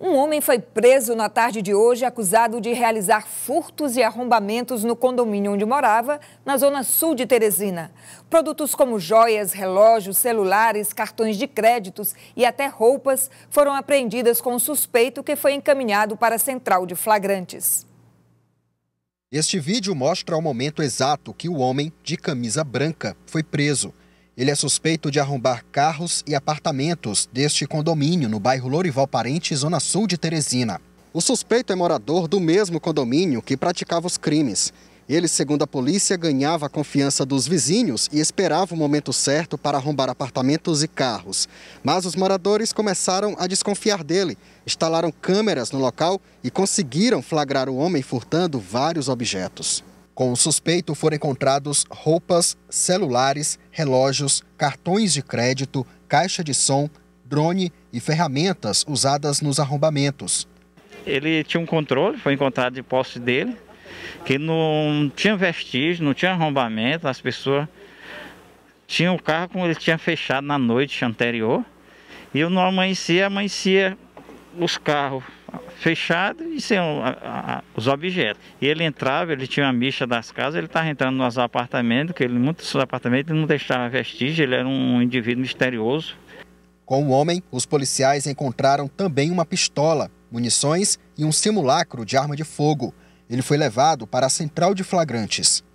Um homem foi preso na tarde de hoje acusado de realizar furtos e arrombamentos no condomínio onde morava, na zona sul de Teresina. Produtos como joias, relógios, celulares, cartões de créditos e até roupas foram apreendidas com o suspeito que foi encaminhado para a central de flagrantes. Este vídeo mostra o momento exato que o homem, de camisa branca, foi preso. Ele é suspeito de arrombar carros e apartamentos deste condomínio no bairro Lorival Parente, zona sul de Teresina. O suspeito é morador do mesmo condomínio que praticava os crimes. Ele, segundo a polícia, ganhava a confiança dos vizinhos e esperava o momento certo para arrombar apartamentos e carros. Mas os moradores começaram a desconfiar dele, instalaram câmeras no local e conseguiram flagrar o homem furtando vários objetos. Com o suspeito foram encontrados roupas, celulares, relógios, cartões de crédito, caixa de som, drone e ferramentas usadas nos arrombamentos. Ele tinha um controle, foi encontrado de posse dele, que não tinha vestígio, não tinha arrombamento, as pessoas tinham o carro como ele tinha fechado na noite anterior. E eu não amanhecia, amanhecia os carros fechados e sem a, a, os objetos. E ele entrava, ele tinha uma mixa das casas, ele estava entrando nos apartamentos, que ele, muitos apartamentos não deixavam vestígio, ele era um indivíduo misterioso. Com o homem, os policiais encontraram também uma pistola, munições e um simulacro de arma de fogo. Ele foi levado para a central de flagrantes.